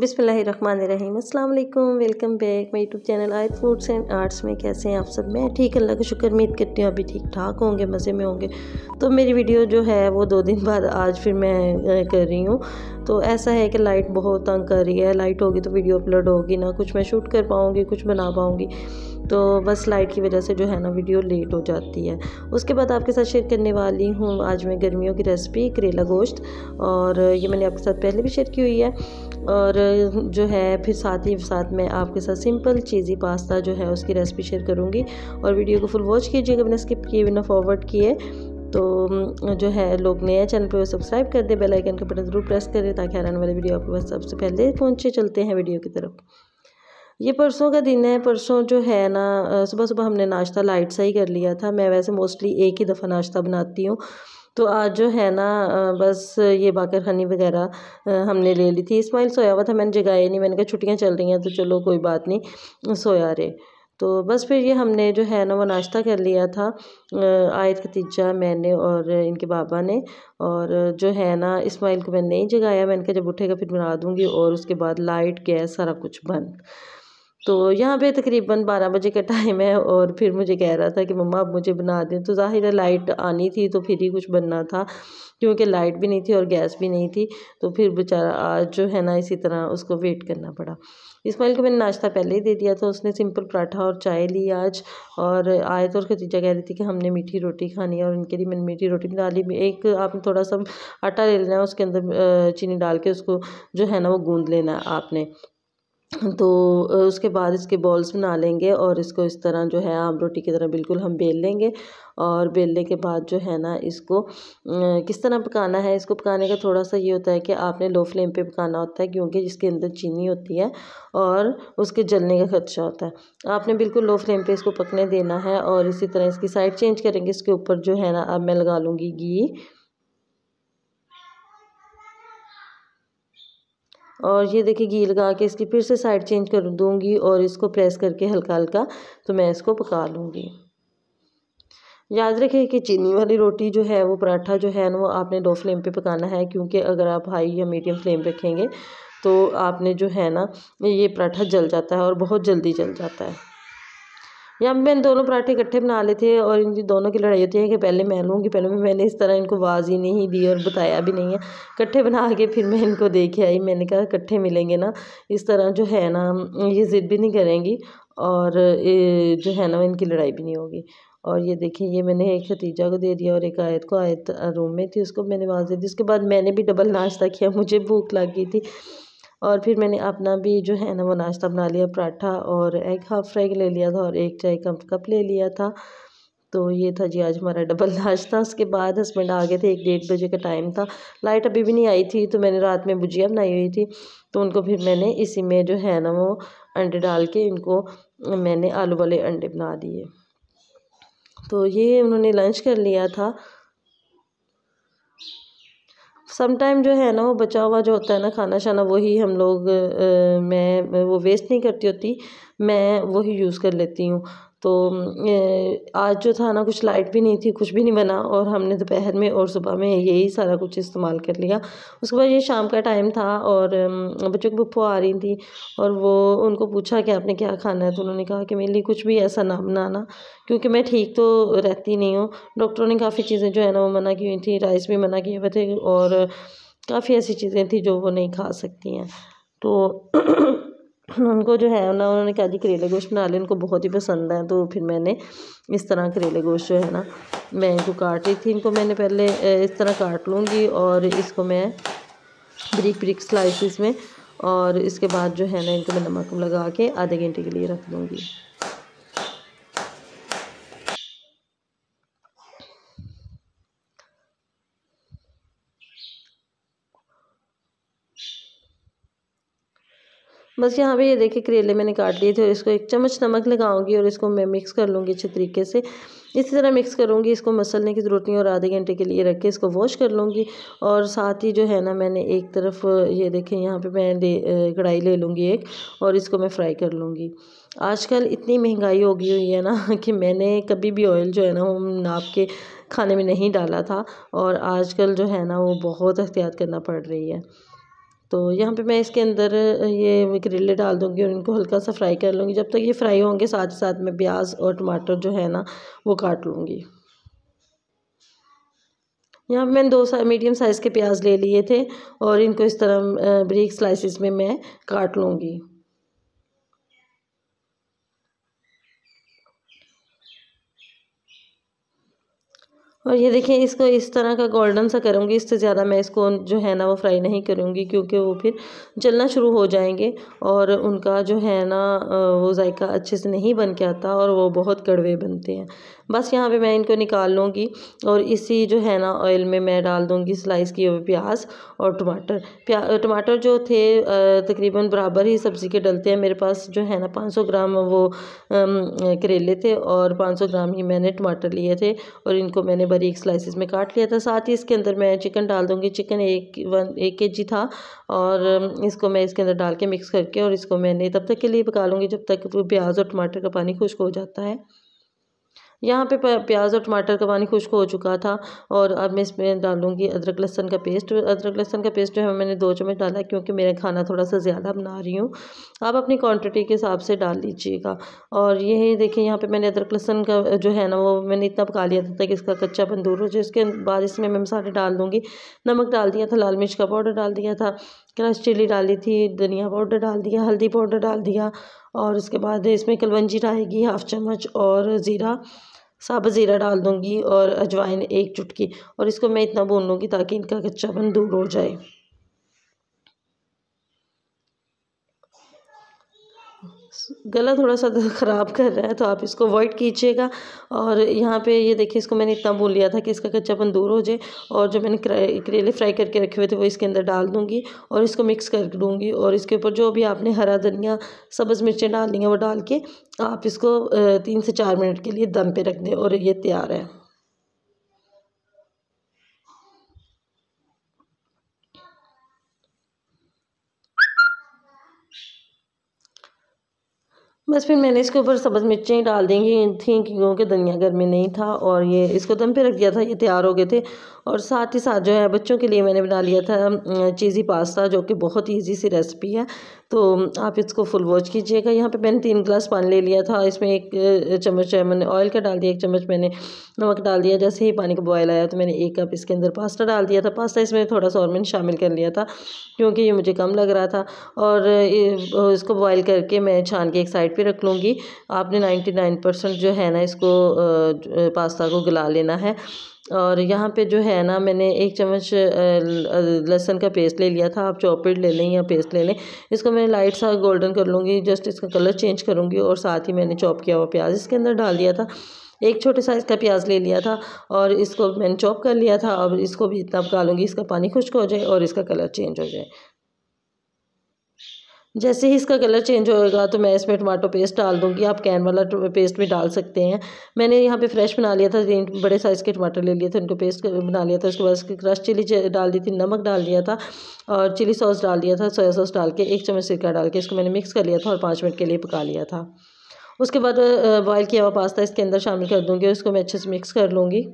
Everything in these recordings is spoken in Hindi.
बिसमीम अल्लाम welcome back my YouTube channel Ayat foods and arts में कैसे हैं आप सब मैं ठीक अल्लाह का शुक्र उम्मीद करती हूँ अभी ठीक ठाक होंगे मज़े में होंगे तो मेरी वीडियो जो है वो दो दिन बाद आज फिर मैं कर रही हूँ तो ऐसा है कि लाइट बहुत तंग कर रही है लाइट होगी तो वीडियो अपलोड होगी ना कुछ मैं शूट कर पाऊँगी कुछ बना पाऊँगी तो बस लाइट की वजह से जो है ना वीडियो लेट हो जाती है उसके बाद आपके साथ शेयर करने वाली हूँ आज मैं गर्मियों की रेसिपी करेला गोश्त और ये मैंने आपके साथ पहले भी शेयर की हुई है और जो है फिर साथ ही साथ मैं आपके साथ सिंपल चीज़ी पास्ता जो है उसकी रेसिपी शेयर करूँगी और वीडियो को फुल वॉच कीजिएगा बिना स्किप किए बिना फॉरवर्ड किए तो जो है लोग नए चैनल पर सब्सक्राइब कर दें बेल आइकन का बटन ज़रूर प्रेस करें ताकि आने वाले वीडियो आपके पास सबसे पहले पहुँचे चलते हैं वीडियो की तरफ ये परसों का दिन है परसों जो है ना सुबह सुबह हमने नाश्ता लाइट सा ही कर लिया था मैं वैसे मोस्टली एक ही दफ़ा नाश्ता बनाती हूँ तो आज जो है ना बस ये बाकर हनी वगैरह हमने ले ली थी इस्माइल सोया हुआ था मैंने जगाया नहीं मैंने कहा छुट्टियाँ चल रही हैं तो चलो कोई बात नहीं सोया रे तो बस फिर ये हमने जो है ना वो नाश्ता कर लिया था आयत खतीजा मैंने और इनके बाबा ने और जो है ना इस्माइल को मैंने नहीं जगाया मैंने कहा जब उठेगा फिर बना दूँगी और उसके बाद लाइट गैस सारा कुछ बंद तो यहाँ पे तकरीबन बारह बजे का टाइम है और फिर मुझे कह रहा था कि मम्मा आप मुझे बना दें तो ज़ाहिर है लाइट आनी थी तो फिर ही कुछ बनना था क्योंकि लाइट भी नहीं थी और गैस भी नहीं थी तो फिर बेचारा आज जो है ना इसी तरह उसको वेट करना पड़ा इसमाइल को मैंने नाश्ता पहले ही दे दिया था उसने सिंपल पराठा और चाय ली आज और आए तो और खतीजा कह रही थी कि हमने मीठी रोटी खानी है और उनके लिए मैंने मीठी रोटी बना ली एक आपने थोड़ा सा आटा ले लेना है उसके अंदर चीनी डाल के उसको जो है ना वो गूँध लेना है आपने तो उसके बाद इसके बॉल्स बना लेंगे और इसको इस तरह जो है आम रोटी की तरह बिल्कुल हम बेल लेंगे और बेलने के बाद जो है ना इसको किस तरह पकाना है इसको पकाने का थोड़ा सा ये होता है कि आपने लो फ्लेम पे पकाना होता है क्योंकि जिसके अंदर चीनी होती है और उसके जलने का खदशा होता है आपने बिल्कुल लो फ्लेम पे इसको पकने देना है और इसी तरह इसकी साइड चेंज करेंगे इसके ऊपर जो है ना अब मैं लगा लूँगी घी और ये देखिए घी लगा के इसकी फिर से साइड चेंज कर दूँगी और इसको प्रेस करके हल्का हल्का तो मैं इसको पका लूँगी याद रखें कि चीनी वाली रोटी जो है वो पराठा जो है ना वो आपने लो फ्लेम पे पकाना है क्योंकि अगर आप हाई या मीडियम फ्लेम रखेंगे तो आपने जो है ना ये पराठा जल जाता है और बहुत जल्दी जल जाता है यहाँ पे मैंने दोनों पराठे इकट्ठे बना लेते थे और इनकी दोनों की लड़ाई होती है कि पहले मैं लूँगी पहले भी मैंने इस तरह इनको आवाज़ ही नहीं दी और बताया भी नहीं है इकट्ठे बना के फिर मैं इनको देखे आई मैंने कहा इकट्ठे मिलेंगे ना इस तरह जो है ना ये ज़िद भी नहीं करेंगी और जो है ना इनकी लड़ाई भी नहीं होगी और ये देखिए ये मैंने एक खतीजा को दे दिया और एक आयत को आयत रूम में थी उसको मैंने वहाँ दे दी उसके बाद मैंने भी डबल नाश्ता किया मुझे भूख लग गई थी और फिर मैंने अपना भी जो है ना वो नाश्ता बना लिया पराठा और एग हाफ फ्राई ले लिया था और एक चाय कम कप ले लिया था तो ये था जी आज हमारा डबल नाश्ता उसके बाद हस्बैंड आ गए थे एक डेढ़ बजे का टाइम था लाइट अभी भी नहीं आई थी तो मैंने रात में भुजिया बनाई हुई थी तो उनको फिर मैंने इसी में जो है ना वो अंडे डाल के इनको मैंने आलू वाले अंडे बना दिए तो ये उन्होंने लंच कर लिया था समटाइम जो है ना वो बचा हुआ जो होता है ना खाना शाना वही हम लोग मैं वो वेस्ट नहीं करती होती मैं वही यूज़ कर लेती हूँ तो आज जो था ना कुछ लाइट भी नहीं थी कुछ भी नहीं बना और हमने दोपहर में और सुबह में यही सारा कुछ इस्तेमाल कर लिया उसके बाद ये शाम का टाइम था और बच्चों की बुप्पो आ रही थी और वो उनको पूछा कि आपने क्या खाना है तो उन्होंने कहा कि मेरे लिए कुछ भी ऐसा ना बनाना क्योंकि मैं ठीक तो रहती नहीं हूँ डॉक्टरों ने काफ़ी चीज़ें जो है ना वो मना की हुई थी राइस भी मना किए हुए थे और काफ़ी ऐसी चीज़ें थी जो वो नहीं खा सकती हैं तो उनको जो है ना उन्होंने कहा जी करेले गोश्त बना ले उनको बहुत ही पसंद है तो फिर मैंने इस तरह करेले गोश्त जो है ना मैं इनको काट रही थी इनको मैंने पहले इस तरह काट लूँगी और इसको मैं ब्रिक ब्रिक स्लाइसिस में और इसके बाद जो है ना इनको मैं नमक लगा के आधे घंटे के लिए रख दूँगी बस यहाँ पे ये देखिए करेले मैंने काट लिए थे और इसको एक चम्मच नमक लगाऊंगी और इसको मैं मिक्स कर लूँगी अच्छे तरीके से इसी तरह मिक्स करूँगी इसको मसलने की ज़रूरत नहीं और आधे घंटे के लिए रख के इसको वॉश कर लूँगी और साथ ही जो है ना मैंने एक तरफ ये देखें यहाँ पे मैं कढ़ाई ले लूँगी एक और इसको मैं फ्राई कर लूँगी आजकल इतनी महंगाई हो गई हुई है ना कि मैंने कभी भी ऑयल जो है ना वो नाप के खाने में नहीं डाला था और आजकल जो है ना वो बहुत एहतियात करना पड़ रही है तो यहाँ पे मैं इसके अंदर ये करेले डाल दूँगी और इनको हल्का सा फ्राई कर लूँगी जब तक ये फ्राई होंगे साथ ही साथ में प्याज और टमाटर जो है ना वो काट लूँगी यहाँ मैंने दो सा, मीडियम साइज़ के प्याज ले लिए थे और इनको इस तरह ब्रिक स्लाइसिस में मैं काट लूँगी और ये देखिए इसको इस तरह का गोल्डन सा करूँगी इससे ज़्यादा मैं इसको जो है ना वो फ्राई नहीं करूँगी क्योंकि वो फिर जलना शुरू हो जाएंगे और उनका जो है ना वो जायका अच्छे से नहीं बन के आता और वो बहुत कड़वे बनते हैं बस यहाँ पे मैं इनको निकाल लूँगी और इसी जो है ना ऑयल में मैं डाल दूँगी स्लाइस किए हुए प्याज और टमाटर प्या टमाटर जो थे तकरीबन बराबर ही सब्ज़ी के डलते हैं मेरे पास जो है ना पाँच सौ ग्राम वो करेले थे और पाँच सौ ग्राम ही मैंने टमाटर लिए थे और इनको मैंने बारीक स्लाइसिस में काट लिया था साथ ही इसके अंदर मैं चिकन डाल दूँगी चिकन एक वन एक के जी था और इसको मैं इसके अंदर डाल के मिक्स करके और इसको मैंने तब तक के लिए पका लूँगी जब तक प्याज और टमाटर का पानी खुश्क हो जाता है यहाँ पे प्याज और टमाटर का पानी खुश्क हो चुका था और अब मैं इसमें डालूँगी अदरक लहसन का पेस्ट अदरक लहसन का पेस्ट जो है मैंने दो चम्मच डाला क्योंकि मेरा खाना थोड़ा सा ज़्यादा बना रही हूँ आप अपनी क्वांटिटी के हिसाब से डाल लीजिएगा और यही देखिए यहाँ पे मैंने अदरक लहसन का जो है ना वो मैंने इतना पका लिया था कि इसका कच्चा दूर हो जाए उसके बाद इसमें मैं मसाले डाल दूँगी नमक डाल दिया था लाल मिर्च का पाउडर डाल दिया था क्रश चिली डाली थी धनिया पाउडर डाल दिया हल्दी पाउडर डाल दिया और उसके बाद इसमें कलवंजी रहेगी हाफ चम्मच और ज़ीरा साबा ज़ीरा डाल दूँगी और अजवाइन एक चुटकी और इसको मैं इतना भून लूँगी ताकि इनका कच्चापन दूर हो जाए गला थोड़ा सा ख़राब कर रहा है तो आप इसको अवॉइड कीजिएगा और यहाँ पे ये देखिए इसको मैंने इतना बोल लिया था कि इसका कच्चापन दूर हो जाए और जो मैंने करेले फ्राई करके रखे हुए थे वो इसके अंदर डाल दूँगी और इसको मिक्स कर दूँगी और इसके ऊपर जो भी आपने हरा धनिया सब्ज़ मिर्चें डालनी है वो डाल के आप इसको तीन से चार मिनट के लिए दम पर रख दें और ये तैयार है बस फिर मैंने इसके ऊपर सब्ज़ मिर्चें ही डाल दी थी क्योंकि धनिया घर में नहीं था और ये इसको दम तो पे रख दिया था ये तैयार हो गए थे और साथ ही साथ जो है बच्चों के लिए मैंने बना लिया था चीज़ी पास्ता जो कि बहुत ईजी सी रेसिपी है तो आप इसको फुल वॉच कीजिएगा यहाँ पे मैंने तीन ग्लास पानी ले लिया था इसमें एक चम्मच मैंने ऑयल का डाल दिया एक चम्मच मैंने नमक डाल दिया जैसे ही पानी को बॉयल आया तो मैंने एक कप इसके अंदर पास्ता डाल दिया था पास्ता इसमें थोड़ा सा और मैंने शामिल कर लिया था क्योंकि ये मुझे कम लग रहा था और इसको बॉयल करके मैं छान के एक साइड पर रख लूँगी आपने नाइन्टी नाइन परसेंट जो है ना इसको पास्ता को गला लेना है और यहाँ पे जो है ना मैंने एक चम्मच लहसन का पेस्ट ले लिया था आप चॉपेड ले लें या पेस्ट ले लें इसको मैं लाइट सा गोल्डन कर लूँगी जस्ट इसका कलर चेंज करूँगी और साथ ही मैंने चॉप किया हुआ प्याज इसके अंदर डाल दिया था एक छोटे साइज़ का प्याज ले लिया था और इसको मैंने चॉप कर लिया था अब इसको भी इतना पका लूँगी इसका पानी खुश्क हो जाए और इसका कलर चेंज हो जाए जैसे ही इसका कलर चेंज होएगा तो मैं इसमें टमाटो पेस्ट डाल दूँगी आप कैन वाला पेस्ट भी डाल सकते हैं मैंने यहाँ पे फ्रेश बना लिया था तीन बड़े साइज़ के टमाटर ले लिए थे उनको पेस्ट बना लिया था उसके बाद उसकी क्रश चिली डाल दी थी नमक डाल दिया था और चिली सॉस डाल दिया था सोया सॉस डाल के एक चम्मच सिरका डाल के इसको मैंने मिक्स कर लिया था और पाँच मिनट के लिए पका लिया था उसके बाद बॉयल किया हुआ पास्ता इसके अंदर शामिल कर दूँगी उसको मैं अच्छे से मिक्स कर लूँगी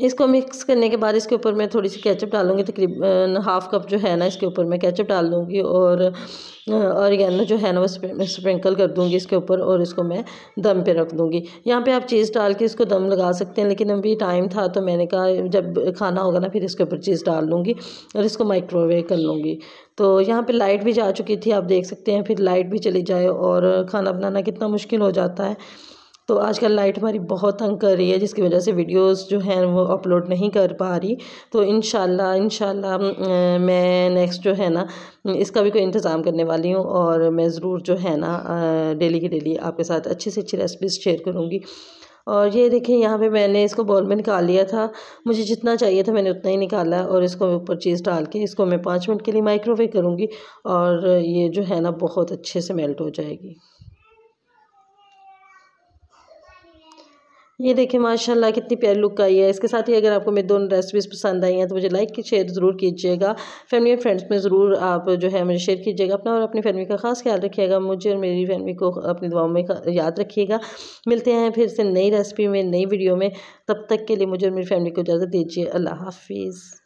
इसको मिक्स करने के बाद इसके ऊपर मैं थोड़ी सी केचप डालूंगी तकरीबन हाफ़ कप जो है ना इसके ऊपर मैं केचप डाल दूँगी और औरगैनो जो है ना वो स्प्रिंकल कर दूंगी इसके ऊपर और इसको मैं दम पे रख दूंगी यहाँ पे आप चीज़ डाल के इसको दम लगा सकते हैं लेकिन अभी टाइम था तो मैंने कहा जब खाना होगा ना फिर इसके ऊपर चीज़ डाल लूँगी और इसको माइक्रोवेव कर लूँगी तो यहाँ पर लाइट भी जा चुकी थी आप देख सकते हैं फिर लाइट भी चली जाए और खाना बनाना कितना मुश्किल हो जाता है तो आजकल लाइट हमारी बहुत तंग कर रही है जिसकी वजह से वीडियोस जो हैं वो अपलोड नहीं कर पा रही तो इन शाला मैं नेक्स्ट जो है ना इसका भी कोई इंतज़ाम करने वाली हूँ और मैं ज़रूर जो है ना डेली की डेली आपके साथ अच्छी से अच्छी रेसिपीज़ शेयर करूँगी और ये देखिए यहाँ पे मैंने इसको बॉल में निकाल लिया था मुझे जितना चाहिए था मैंने उतना ही निकाला और इसको ऊपर चीज़ डाल के इसको मैं पाँच मिनट के लिए माइक्रोवेव करूँगी और ये जो है ना बहुत अच्छे से मेल्ट हो जाएगी ये देखिए माशाल्लाह कितनी प्यारी लुक आई है इसके साथ ही अगर आपको मेरी दोनों रेसिपीज़ पसंद आई हैं तो मुझे लाइक शेयर ज़रूर कीजिएगा फैमिली और फ्रेंड्स में ज़रूर आप जो है मुझे शेयर कीजिएगा अपना और अपनी फैमिली का खास ख्याल रखिएगा मुझे और मेरी फैमिली को अपनी दुआओं में याद रखिएगा मिलते हैं फिर से नई रेसिपी में नई वीडियो में तब तक के लिए मुझे और मेरी फैमिली को इजाज़त दीजिए अल्लाह हाफिज़